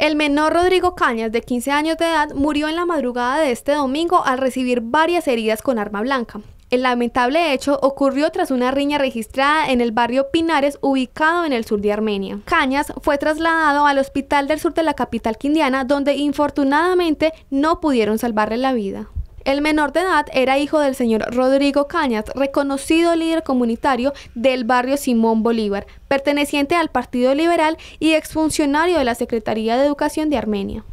El menor Rodrigo Cañas, de 15 años de edad, murió en la madrugada de este domingo al recibir varias heridas con arma blanca. El lamentable hecho ocurrió tras una riña registrada en el barrio Pinares, ubicado en el sur de Armenia. Cañas fue trasladado al hospital del sur de la capital quindiana, donde infortunadamente no pudieron salvarle la vida. El menor de edad era hijo del señor Rodrigo Cañas, reconocido líder comunitario del barrio Simón Bolívar, perteneciente al Partido Liberal y exfuncionario de la Secretaría de Educación de Armenia.